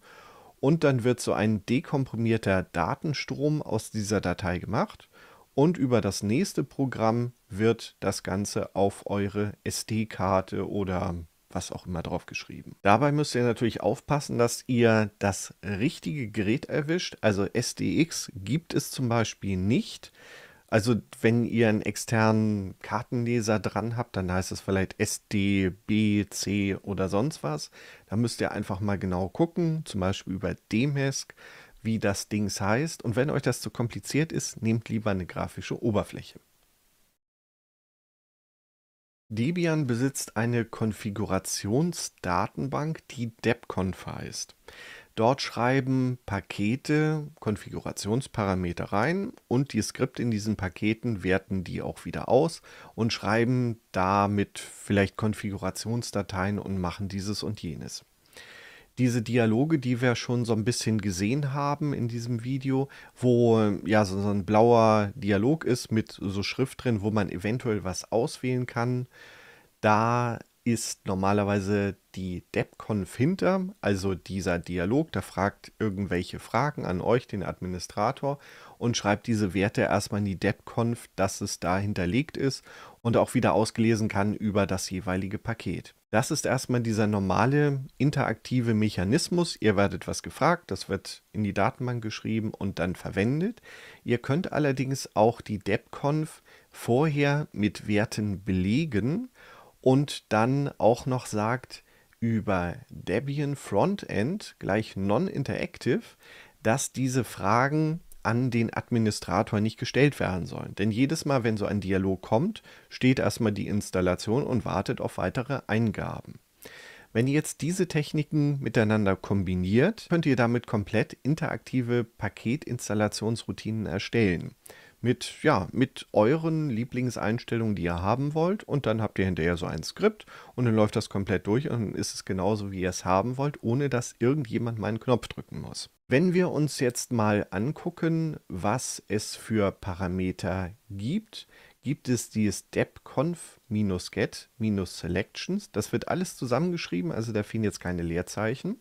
Und dann wird so ein dekomprimierter Datenstrom aus dieser Datei gemacht. Und über das nächste Programm wird das Ganze auf eure SD-Karte oder was auch immer drauf geschrieben. Dabei müsst ihr natürlich aufpassen, dass ihr das richtige Gerät erwischt. Also SDX gibt es zum Beispiel nicht. Also wenn ihr einen externen Kartenleser dran habt, dann heißt es vielleicht SD, B, C oder sonst was. Da müsst ihr einfach mal genau gucken, zum Beispiel über Demesk, wie das Dings heißt. Und wenn euch das zu kompliziert ist, nehmt lieber eine grafische Oberfläche. Debian besitzt eine Konfigurationsdatenbank, die DebConf heißt. Dort schreiben Pakete Konfigurationsparameter rein und die Skripte in diesen Paketen werten die auch wieder aus und schreiben damit vielleicht Konfigurationsdateien und machen dieses und jenes diese Dialoge, die wir schon so ein bisschen gesehen haben in diesem Video, wo ja so, so ein blauer Dialog ist mit so Schrift drin, wo man eventuell was auswählen kann, da ist normalerweise die DEPCONF hinter, also dieser Dialog, da fragt irgendwelche Fragen an euch, den Administrator, und schreibt diese Werte erstmal in die DEPCONF, dass es da hinterlegt ist und auch wieder ausgelesen kann über das jeweilige Paket. Das ist erstmal dieser normale interaktive Mechanismus. Ihr werdet was gefragt, das wird in die Datenbank geschrieben und dann verwendet. Ihr könnt allerdings auch die DebConf vorher mit Werten belegen und dann auch noch sagt über Debian Frontend gleich Non-Interactive, dass diese Fragen an den Administrator nicht gestellt werden sollen. Denn jedes Mal, wenn so ein Dialog kommt, steht erstmal die Installation und wartet auf weitere Eingaben. Wenn ihr jetzt diese Techniken miteinander kombiniert, könnt ihr damit komplett interaktive Paketinstallationsroutinen erstellen. Mit, ja, mit euren Lieblingseinstellungen, die ihr haben wollt. Und dann habt ihr hinterher so ein Skript und dann läuft das komplett durch und dann ist es genauso, wie ihr es haben wollt, ohne dass irgendjemand meinen Knopf drücken muss. Wenn wir uns jetzt mal angucken, was es für Parameter gibt, gibt es dieses depconf get selections Das wird alles zusammengeschrieben, also da fehlen jetzt keine Leerzeichen.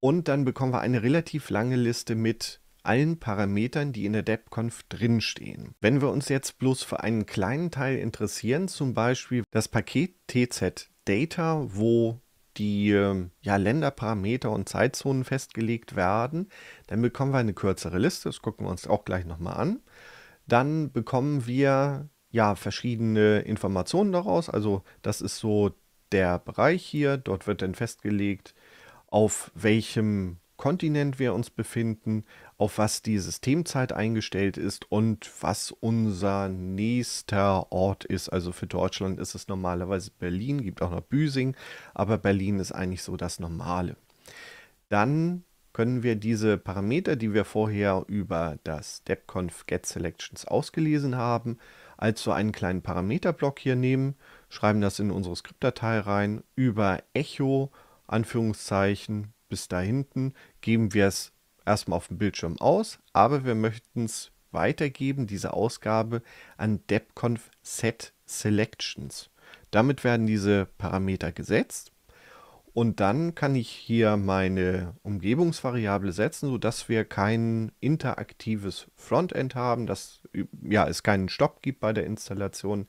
Und dann bekommen wir eine relativ lange Liste mit allen Parametern, die in der depconf drinstehen. Wenn wir uns jetzt bloß für einen kleinen Teil interessieren, zum Beispiel das Paket TZ Data, wo die ähm, ja, Länderparameter und Zeitzonen festgelegt werden. Dann bekommen wir eine kürzere Liste, das gucken wir uns auch gleich nochmal an. Dann bekommen wir ja verschiedene Informationen daraus. Also das ist so der Bereich hier. Dort wird dann festgelegt, auf welchem Kontinent wir uns befinden, auf was die Systemzeit eingestellt ist und was unser nächster Ort ist. Also für Deutschland ist es normalerweise Berlin, gibt auch noch Büsing, aber Berlin ist eigentlich so das Normale. Dann können wir diese Parameter, die wir vorher über das DebConf GetSelections ausgelesen haben, als so einen kleinen Parameterblock hier nehmen, schreiben das in unsere Skriptdatei rein, über Echo, Anführungszeichen, bis da hinten, geben wir es erstmal auf dem Bildschirm aus, aber wir möchten es weitergeben, diese Ausgabe, an DepConf Set Selections. Damit werden diese Parameter gesetzt und dann kann ich hier meine Umgebungsvariable setzen, sodass wir kein interaktives Frontend haben, dass ja, es keinen Stopp gibt bei der Installation.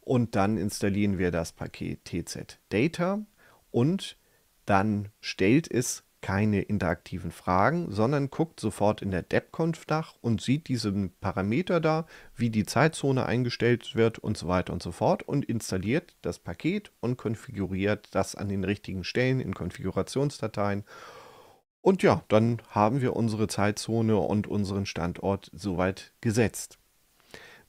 Und dann installieren wir das Paket tzdata und dann stellt es keine interaktiven Fragen, sondern guckt sofort in der DebConf nach und sieht diesen Parameter da, wie die Zeitzone eingestellt wird und so weiter und so fort und installiert das Paket und konfiguriert das an den richtigen Stellen in Konfigurationsdateien. Und ja, dann haben wir unsere Zeitzone und unseren Standort soweit gesetzt.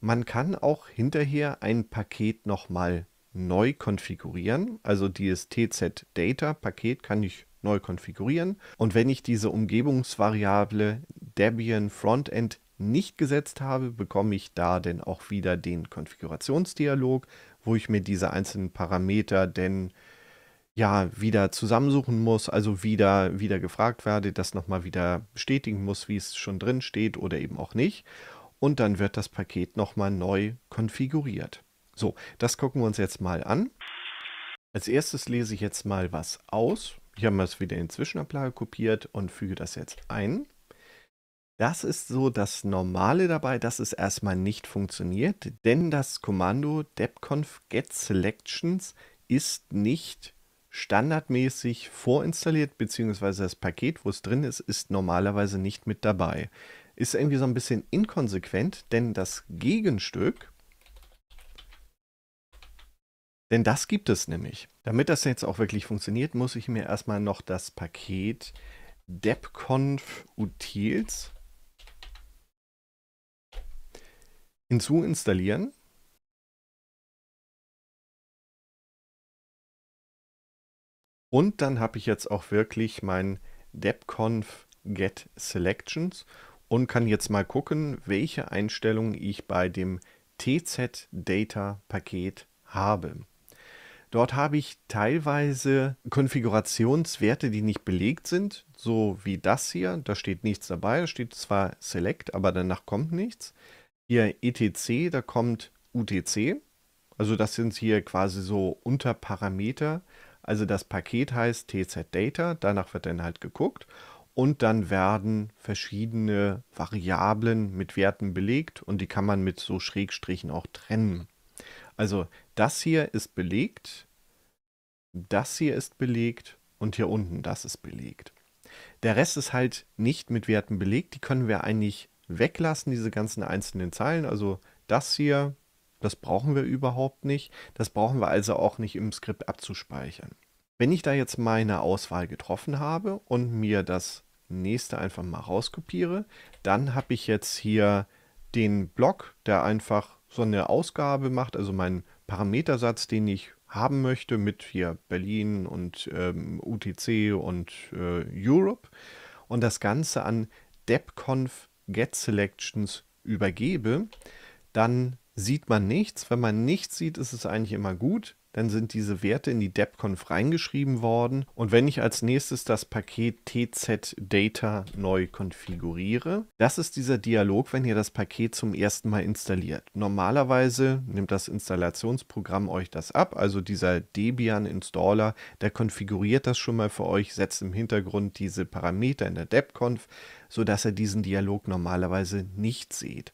Man kann auch hinterher ein Paket nochmal neu konfigurieren. Also dieses TZ-Data-Paket kann ich neu konfigurieren. Und wenn ich diese Umgebungsvariable Debian Frontend nicht gesetzt habe, bekomme ich da denn auch wieder den Konfigurationsdialog, wo ich mir diese einzelnen Parameter denn ja wieder zusammensuchen muss, also wieder, wieder gefragt werde, das nochmal wieder bestätigen muss, wie es schon drin steht oder eben auch nicht. Und dann wird das Paket nochmal neu konfiguriert. So, das gucken wir uns jetzt mal an. Als erstes lese ich jetzt mal was aus ich habe es wieder in Zwischenablage kopiert und füge das jetzt ein. Das ist so das Normale dabei, dass es erstmal nicht funktioniert, denn das Kommando debconf getSelections ist nicht standardmäßig vorinstalliert, beziehungsweise das Paket, wo es drin ist, ist normalerweise nicht mit dabei. Ist irgendwie so ein bisschen inkonsequent, denn das Gegenstück denn das gibt es nämlich. Damit das jetzt auch wirklich funktioniert, muss ich mir erstmal noch das Paket depconf utils hinzuinstallieren. Und dann habe ich jetzt auch wirklich mein depconf get selections und kann jetzt mal gucken, welche Einstellungen ich bei dem TZ Data Paket habe. Dort habe ich teilweise Konfigurationswerte, die nicht belegt sind, so wie das hier. Da steht nichts dabei, da steht zwar Select, aber danach kommt nichts. Hier ETC, da kommt UTC. Also das sind hier quasi so Unterparameter. Also das Paket heißt TZ-Data, danach wird dann halt geguckt und dann werden verschiedene Variablen mit Werten belegt und die kann man mit so Schrägstrichen auch trennen. Also das hier ist belegt, das hier ist belegt und hier unten das ist belegt. Der Rest ist halt nicht mit Werten belegt. Die können wir eigentlich weglassen, diese ganzen einzelnen Zeilen. Also das hier, das brauchen wir überhaupt nicht. Das brauchen wir also auch nicht im Skript abzuspeichern. Wenn ich da jetzt meine Auswahl getroffen habe und mir das nächste einfach mal rauskopiere, dann habe ich jetzt hier den Block, der einfach so eine Ausgabe macht, also mein Parametersatz, den ich haben möchte mit hier Berlin und ähm, UTC und äh, Europe und das Ganze an depconf get selections übergebe, dann sieht man nichts. Wenn man nichts sieht, ist es eigentlich immer gut dann sind diese Werte in die DebConf reingeschrieben worden. Und wenn ich als nächstes das Paket tz-data neu konfiguriere, das ist dieser Dialog, wenn ihr das Paket zum ersten Mal installiert. Normalerweise nimmt das Installationsprogramm euch das ab, also dieser Debian-Installer, der konfiguriert das schon mal für euch, setzt im Hintergrund diese Parameter in der DebConf, sodass ihr diesen Dialog normalerweise nicht seht.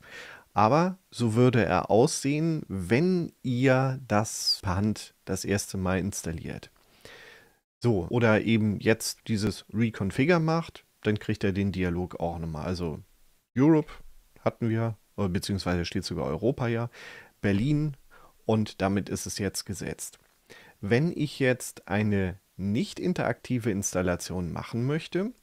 Aber so würde er aussehen, wenn ihr das per Hand das erste Mal installiert. So, oder eben jetzt dieses Reconfigure macht, dann kriegt er den Dialog auch nochmal. Also Europe hatten wir, äh, beziehungsweise steht sogar Europa ja, Berlin und damit ist es jetzt gesetzt. Wenn ich jetzt eine nicht interaktive Installation machen möchte,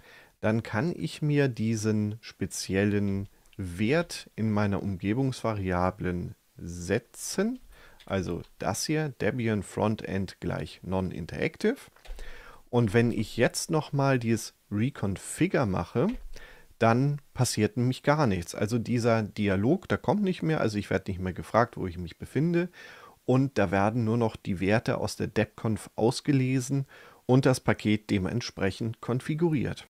dann kann ich mir diesen speziellen Wert in meiner Umgebungsvariablen setzen. Also das hier, Debian Frontend gleich Non-Interactive. Und wenn ich jetzt nochmal dieses Reconfigure mache, dann passiert nämlich gar nichts. Also dieser Dialog, da kommt nicht mehr. Also ich werde nicht mehr gefragt, wo ich mich befinde. Und da werden nur noch die Werte aus der DebConf ausgelesen und das Paket dementsprechend konfiguriert.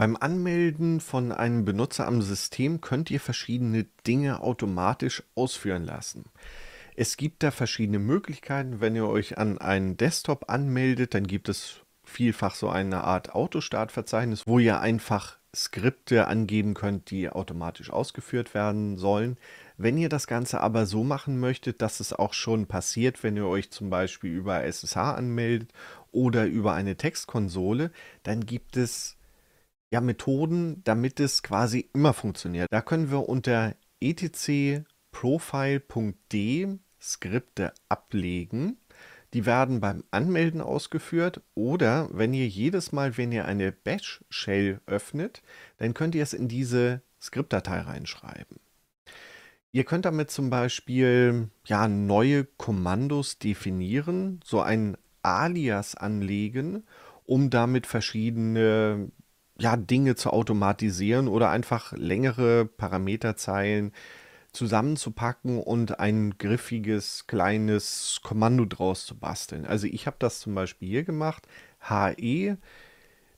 Beim Anmelden von einem Benutzer am System könnt ihr verschiedene Dinge automatisch ausführen lassen. Es gibt da verschiedene Möglichkeiten. Wenn ihr euch an einen Desktop anmeldet, dann gibt es vielfach so eine Art Autostartverzeichnis, wo ihr einfach Skripte angeben könnt, die automatisch ausgeführt werden sollen. Wenn ihr das Ganze aber so machen möchtet, dass es auch schon passiert, wenn ihr euch zum Beispiel über SSH anmeldet oder über eine Textkonsole, dann gibt es ja, Methoden, damit es quasi immer funktioniert. Da können wir unter etcprofile.d Skripte ablegen. Die werden beim Anmelden ausgeführt oder wenn ihr jedes Mal, wenn ihr eine Bash-Shell öffnet, dann könnt ihr es in diese Skriptdatei reinschreiben. Ihr könnt damit zum Beispiel ja, neue Kommandos definieren, so ein Alias anlegen, um damit verschiedene ja, Dinge zu automatisieren oder einfach längere Parameterzeilen zusammenzupacken und ein griffiges kleines Kommando draus zu basteln. Also ich habe das zum Beispiel hier gemacht, HE,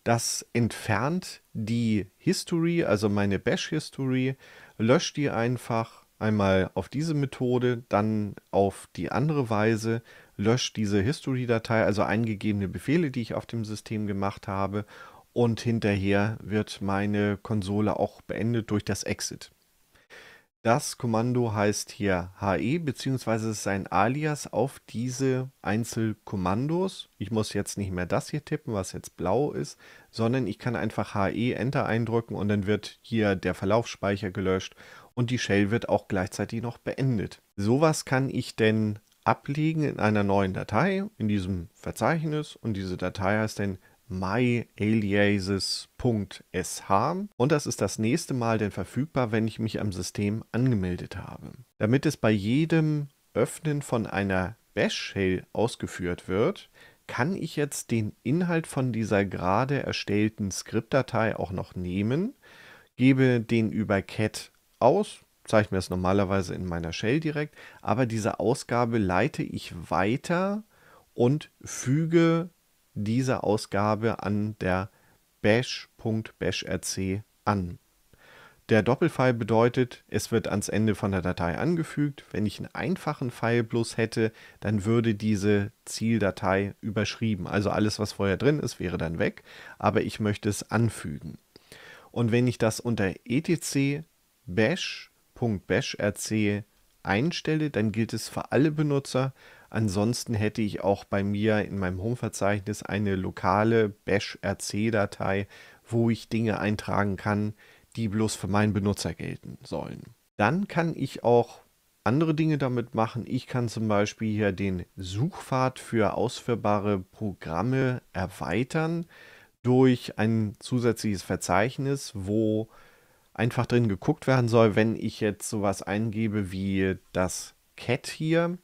das entfernt die History, also meine Bash-History, löscht die einfach einmal auf diese Methode, dann auf die andere Weise, löscht diese History-Datei, also eingegebene Befehle, die ich auf dem System gemacht habe und hinterher wird meine Konsole auch beendet durch das Exit. Das Kommando heißt hier HE, beziehungsweise ist ein Alias auf diese Einzelkommandos. Ich muss jetzt nicht mehr das hier tippen, was jetzt blau ist, sondern ich kann einfach HE Enter eindrücken und dann wird hier der Verlaufsspeicher gelöscht und die Shell wird auch gleichzeitig noch beendet. Sowas kann ich denn ablegen in einer neuen Datei, in diesem Verzeichnis und diese Datei heißt dann myaliases.sh und das ist das nächste Mal denn verfügbar, wenn ich mich am System angemeldet habe. Damit es bei jedem Öffnen von einer Bash-Shell ausgeführt wird, kann ich jetzt den Inhalt von dieser gerade erstellten Skriptdatei auch noch nehmen, gebe den über cat aus, zeichne mir das normalerweise in meiner Shell direkt, aber diese Ausgabe leite ich weiter und füge dieser Ausgabe an der bash.bashrc an. Der Doppelfile bedeutet, es wird ans Ende von der Datei angefügt. Wenn ich einen einfachen File bloß hätte, dann würde diese Zieldatei überschrieben. Also alles, was vorher drin ist, wäre dann weg, aber ich möchte es anfügen. Und wenn ich das unter etc bash.bashrc einstelle, dann gilt es für alle Benutzer Ansonsten hätte ich auch bei mir in meinem Home-Verzeichnis eine lokale Bash-RC-Datei, wo ich Dinge eintragen kann, die bloß für meinen Benutzer gelten sollen. Dann kann ich auch andere Dinge damit machen. Ich kann zum Beispiel hier den Suchpfad für ausführbare Programme erweitern durch ein zusätzliches Verzeichnis, wo einfach drin geguckt werden soll, wenn ich jetzt sowas eingebe wie das Cat hier,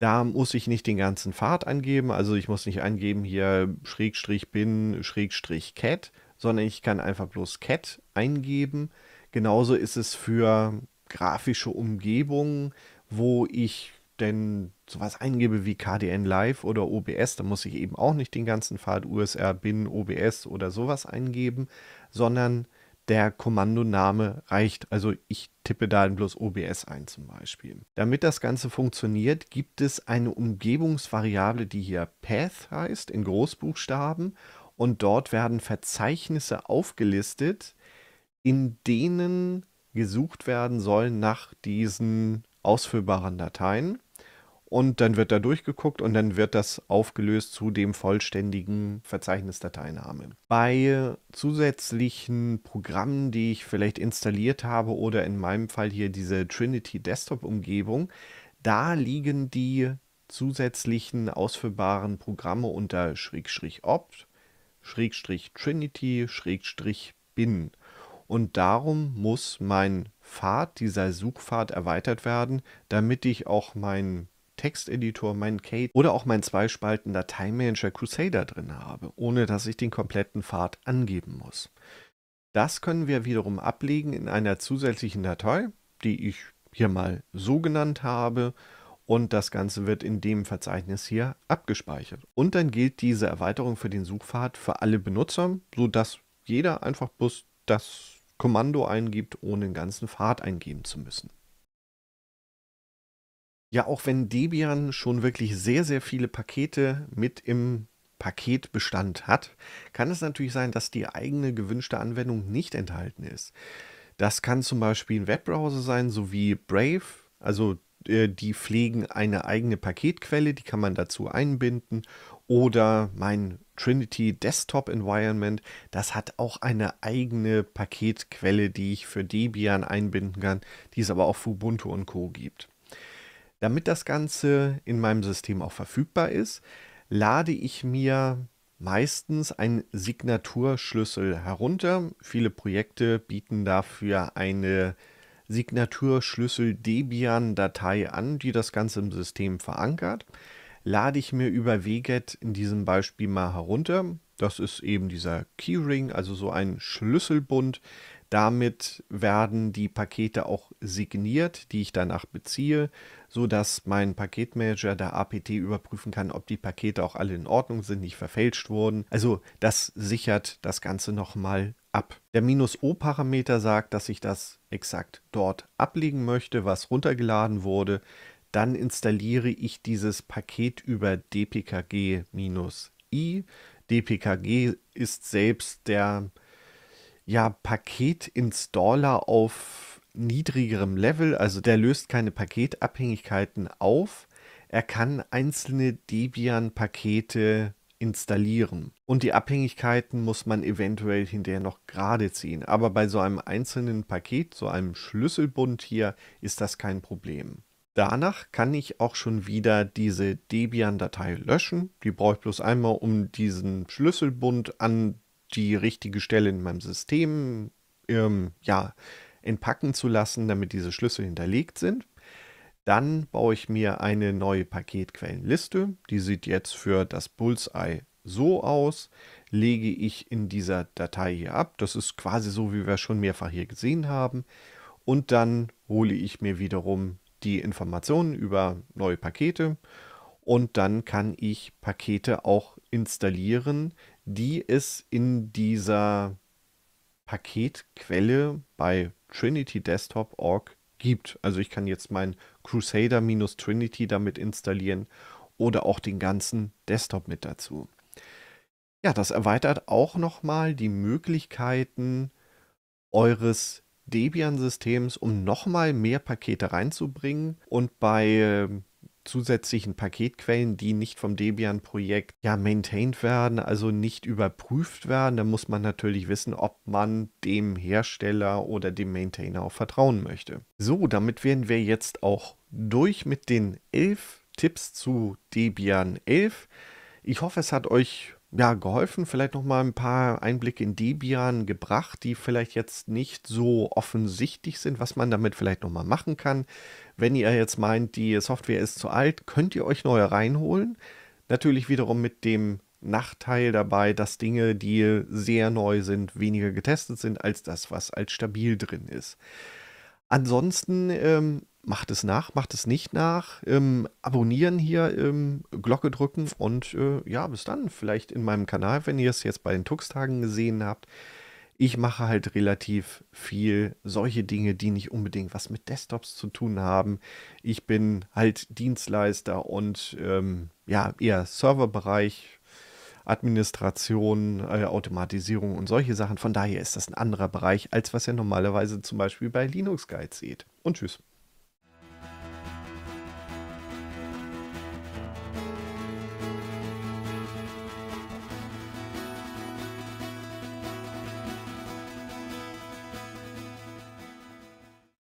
da muss ich nicht den ganzen Pfad angeben, also ich muss nicht angeben hier Schrägstrich bin, Schrägstrich cat, sondern ich kann einfach bloß cat eingeben. Genauso ist es für grafische Umgebungen, wo ich denn sowas eingebe wie KDN Live oder OBS, da muss ich eben auch nicht den ganzen Pfad USR bin, OBS oder sowas eingeben, sondern der Kommandoname reicht. Also ich tippe da bloß OBS ein zum Beispiel. Damit das Ganze funktioniert, gibt es eine Umgebungsvariable, die hier Path heißt, in Großbuchstaben. Und dort werden Verzeichnisse aufgelistet, in denen gesucht werden sollen nach diesen ausführbaren Dateien und dann wird da durchgeguckt und dann wird das aufgelöst zu dem vollständigen Verzeichnisdateiname. Bei zusätzlichen Programmen, die ich vielleicht installiert habe oder in meinem Fall hier diese Trinity Desktop Umgebung, da liegen die zusätzlichen ausführbaren Programme unter Schrägstrich opt, Schrägstrich Trinity, Schrägstrich bin. Und darum muss mein Pfad, dieser Suchpfad erweitert werden, damit ich auch meinen Texteditor, meinen Kate oder auch meinen zweispalten Dateimanager Crusader drin habe, ohne dass ich den kompletten Pfad angeben muss. Das können wir wiederum ablegen in einer zusätzlichen Datei, die ich hier mal so genannt habe und das Ganze wird in dem Verzeichnis hier abgespeichert. Und dann gilt diese Erweiterung für den Suchpfad für alle Benutzer, sodass jeder einfach bloß das Kommando eingibt, ohne den ganzen Pfad eingeben zu müssen. Ja, auch wenn Debian schon wirklich sehr, sehr viele Pakete mit im Paketbestand hat, kann es natürlich sein, dass die eigene gewünschte Anwendung nicht enthalten ist. Das kann zum Beispiel ein Webbrowser sein, sowie Brave. Also äh, die pflegen eine eigene Paketquelle, die kann man dazu einbinden. Oder mein Trinity Desktop Environment, das hat auch eine eigene Paketquelle, die ich für Debian einbinden kann, die es aber auch für Ubuntu und Co gibt. Damit das Ganze in meinem System auch verfügbar ist, lade ich mir meistens einen Signaturschlüssel herunter. Viele Projekte bieten dafür eine Signaturschlüssel Debian-Datei an, die das Ganze im System verankert. Lade ich mir über WGET in diesem Beispiel mal herunter. Das ist eben dieser Keyring, also so ein Schlüsselbund. Damit werden die Pakete auch signiert, die ich danach beziehe so dass mein Paketmanager der APT überprüfen kann, ob die Pakete auch alle in Ordnung sind, nicht verfälscht wurden. Also das sichert das Ganze nochmal ab. Der Minus-O-Parameter sagt, dass ich das exakt dort ablegen möchte, was runtergeladen wurde. Dann installiere ich dieses Paket über dpkg-i. dpkg ist selbst der ja, Paket-Installer auf niedrigerem Level, also der löst keine Paketabhängigkeiten auf. Er kann einzelne Debian-Pakete installieren. Und die Abhängigkeiten muss man eventuell hinterher noch gerade ziehen. Aber bei so einem einzelnen Paket, so einem Schlüsselbund hier, ist das kein Problem. Danach kann ich auch schon wieder diese Debian-Datei löschen. Die brauche ich bloß einmal, um diesen Schlüsselbund an die richtige Stelle in meinem System ähm, ja, entpacken zu lassen, damit diese Schlüssel hinterlegt sind. Dann baue ich mir eine neue Paketquellenliste. Die sieht jetzt für das Bullseye so aus. Lege ich in dieser Datei hier ab. Das ist quasi so, wie wir schon mehrfach hier gesehen haben. Und dann hole ich mir wiederum die Informationen über neue Pakete. Und dann kann ich Pakete auch installieren, die es in dieser Paketquelle bei Trinity Desktop Org gibt. Also ich kann jetzt meinen Crusader-Trinity damit installieren oder auch den ganzen Desktop mit dazu. Ja, das erweitert auch nochmal die Möglichkeiten eures Debian-Systems, um nochmal mehr Pakete reinzubringen. Und bei ähm, zusätzlichen Paketquellen, die nicht vom Debian-Projekt ja maintained werden, also nicht überprüft werden. Da muss man natürlich wissen, ob man dem Hersteller oder dem Maintainer auch vertrauen möchte. So, damit wären wir jetzt auch durch mit den elf Tipps zu Debian 11. Ich hoffe, es hat euch ja, geholfen, vielleicht nochmal ein paar Einblicke in Debian gebracht, die vielleicht jetzt nicht so offensichtlich sind, was man damit vielleicht nochmal machen kann. Wenn ihr jetzt meint, die Software ist zu alt, könnt ihr euch neue reinholen. Natürlich wiederum mit dem Nachteil dabei, dass Dinge, die sehr neu sind, weniger getestet sind als das, was als stabil drin ist. Ansonsten ähm, macht es nach, macht es nicht nach. Ähm, abonnieren hier, ähm, Glocke drücken und äh, ja, bis dann. Vielleicht in meinem Kanal, wenn ihr es jetzt bei den Tux-Tagen gesehen habt. Ich mache halt relativ viel solche Dinge, die nicht unbedingt was mit Desktops zu tun haben. Ich bin halt Dienstleister und ähm, ja, eher Serverbereich, Administration, äh, Automatisierung und solche Sachen. Von daher ist das ein anderer Bereich, als was ihr normalerweise zum Beispiel bei Linux Guide seht. Und tschüss.